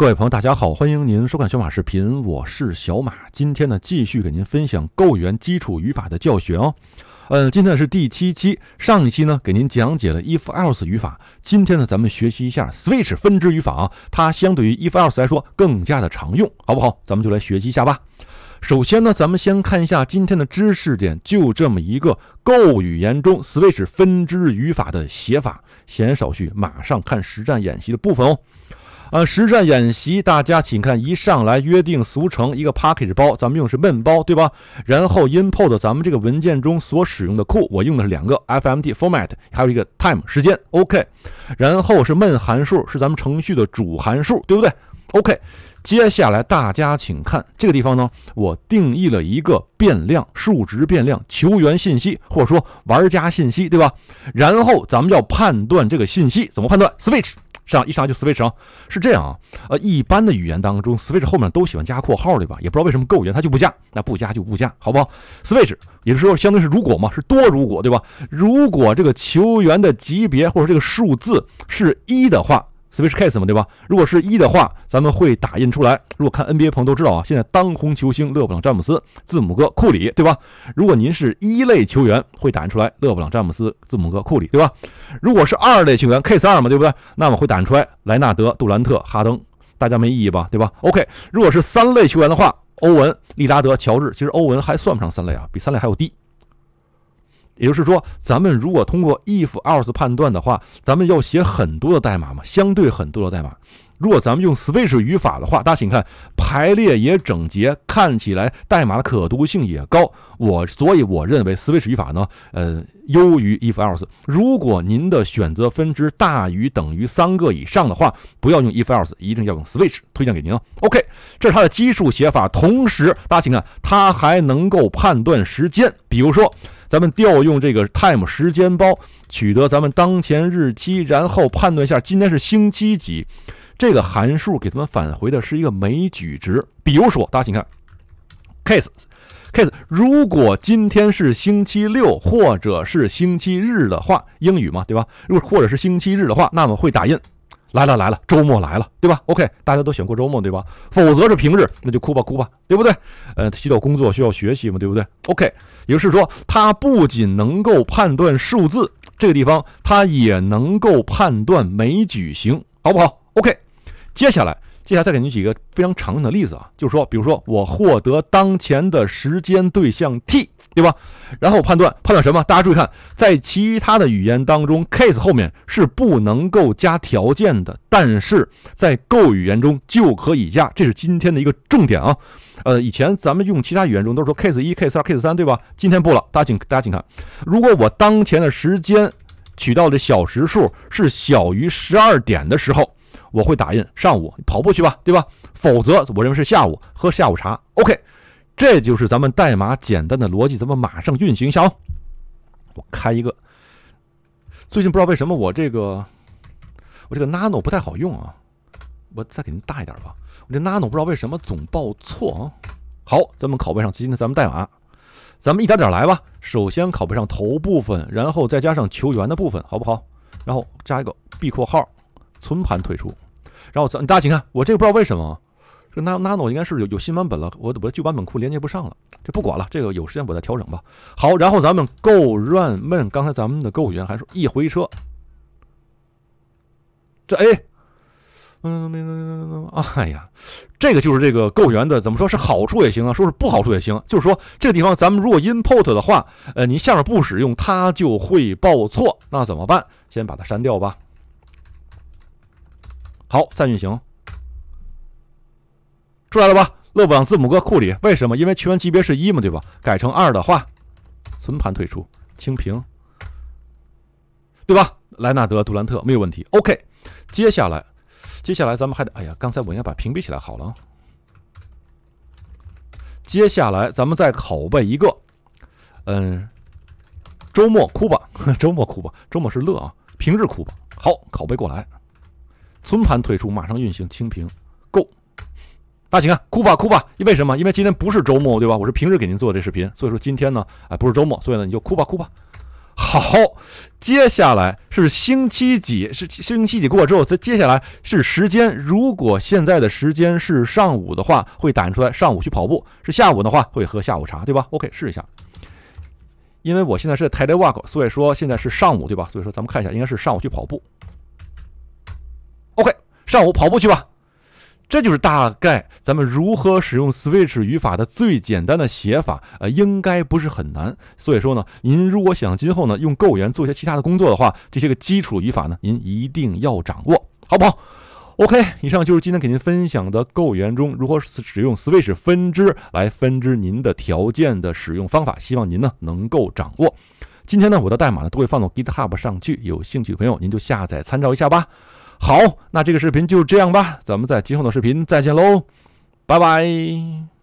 各位朋友，大家好，欢迎您收看小马视频，我是小马。今天呢，继续给您分享构元基础语法的教学哦。呃，今天是第七期，上一期呢，给您讲解了 if else 语法，今天呢，咱们学习一下 switch 分支语法，它相对于 if else 来说更加的常用，好不好？咱们就来学习一下吧。首先呢，咱们先看一下今天的知识点，就这么一个 Go 语言中 switch 分支语法的写法。闲言少叙，马上看实战演习的部分哦。呃，实战演习，大家请看，一上来约定俗成一个 package 包，咱们用是闷包，对吧？然后 import 咱们这个文件中所使用的库，我用的是两个 fmt、format，还有一个 time 时间。OK，然后是闷函数，是咱们程序的主函数，对不对？OK，接下来大家请看这个地方呢，我定义了一个变量，数值变量，球员信息或者说玩家信息，对吧？然后咱们要判断这个信息怎么判断？switch。上一上就 switch 是这样啊，呃，一般的语言当中 switch 后面都喜欢加括号对吧，也不知道为什么够语它就不加，那不加就不加，好不好？switch 也就是说，相当于是如果嘛，是多如果对吧？如果这个球员的级别或者这个数字是一的话。Switch case 嘛，对吧？如果是一的话，咱们会打印出来。如果看 NBA 朋友都知道啊，现在当红球星勒布朗、詹姆斯、字母哥、库里，对吧？如果您是一类球员，会打印出来勒布朗、詹姆斯、字母哥、库里，对吧？如果是二类球员，K 三二嘛，对不对？那么会打印出来莱纳德、杜兰特、哈登。大家没异议吧？对吧？OK，如果是三类球员的话，欧文、利拉德、乔治，其实欧文还算不上三类啊，比三类还要低。也就是说，咱们如果通过 if else 判断的话，咱们要写很多的代码嘛，相对很多的代码。如果咱们用 switch 语法的话，大家请看排列也整洁，看起来代码的可读性也高。我所以我认为 switch 语法呢，呃，优于 if else。如果您的选择分支大于等于三个以上的话，不要用 if else，一定要用 switch，推荐给您。哦。OK，这是它的基数写法。同时，大家请看，它还能够判断时间。比如说，咱们调用这个 time 时间包，取得咱们当前日期，然后判断一下今天是星期几。这个函数给他们返回的是一个枚举值，比如说，大家请看，case，case，如果今天是星期六或者是星期日的话，英语嘛，对吧？如果或者是星期日的话，那么会打印，来了来了，周末来了，对吧？OK，大家都想过周末，对吧？否则是平日，那就哭吧哭吧，对不对？呃，需要工作，需要学习嘛，对不对？OK，也就是说，它不仅能够判断数字，这个地方，它也能够判断枚举型，好不好？OK。接下来，接下来再给您举个非常常用的例子啊，就是说，比如说我获得当前的时间对象 t，对吧？然后判断判断什么？大家注意看，在其他的语言当中，case 后面是不能够加条件的，但是在 Go 语言中就可以加，这是今天的一个重点啊。呃，以前咱们用其他语言中都是说 case 一、case 二、case 三，对吧？今天不了，大家请大家请看，如果我当前的时间取到的小时数是小于十二点的时候。我会打印上午跑步去吧，对吧？否则我认为是下午喝下午茶。OK，这就是咱们代码简单的逻辑。咱们马上运行一下哦。我开一个，最近不知道为什么我这个我这个 Nano 不太好用啊。我再给您大一点吧。我这 Nano 不知道为什么总报错啊。好，咱们拷贝上，今天咱们代码，咱们一点点来吧。首先拷贝上头部分，然后再加上球员的部分，好不好？然后加一个 B 括号，存盘退出。然后咱大家请看，我这个不知道为什么，这 nano nano 应该是有有新版本了，我我的旧版本库连接不上了，这不管了，这个有时间我再调整吧。好，然后咱们 go run Man，刚才咱们的购物员还说一回车，这 A，嗯，哎呀，这个就是这个购物员的怎么说是好处也行啊，说是不好处也行，就是说这个地方咱们如果 import 的话，呃，您下面不使用它就会报错，那怎么办？先把它删掉吧。好，再运行，出来了吧？勒布朗、字母哥、库里，为什么？因为球员级别是一嘛，对吧？改成二的话，存盘退出，清屏，对吧？莱纳德、杜兰特没有问题。OK，接下来，接下来咱们还得，哎呀，刚才我应该把屏蔽起来好了。接下来咱们再拷贝一个，嗯，周末哭吧，周末哭吧，周末是乐啊，平日哭吧。好，拷贝过来。存盘退出，马上运行清屏，Go。大请看，哭吧哭吧！为什么？因为今天不是周末，对吧？我是平日给您做这视频，所以说今天呢，哎，不是周末，所以呢，你就哭吧哭吧。好，接下来是星期几？是星期几过之后，再接下来是时间。如果现在的时间是上午的话，会打印出来上午去跑步；是下午的话，会喝下午茶，对吧？OK，试一下。因为我现在是台历 walk，所以说现在是上午，对吧？所以说咱们看一下，应该是上午去跑步。上午跑步去吧，这就是大概咱们如何使用 switch 语法的最简单的写法啊，应该不是很难。所以说呢，您如果想今后呢用 Go 语言做些其他的工作的话，这些个基础语法呢您一定要掌握，好不好？OK，以上就是今天给您分享的 Go 语言中如何使用 switch 分支来分支您的条件的使用方法，希望您呢能够掌握。今天呢我的代码呢都会放到 GitHub 上去，有兴趣的朋友您就下载参照一下吧。好，那这个视频就这样吧，咱们在今后的视频再见喽，拜拜。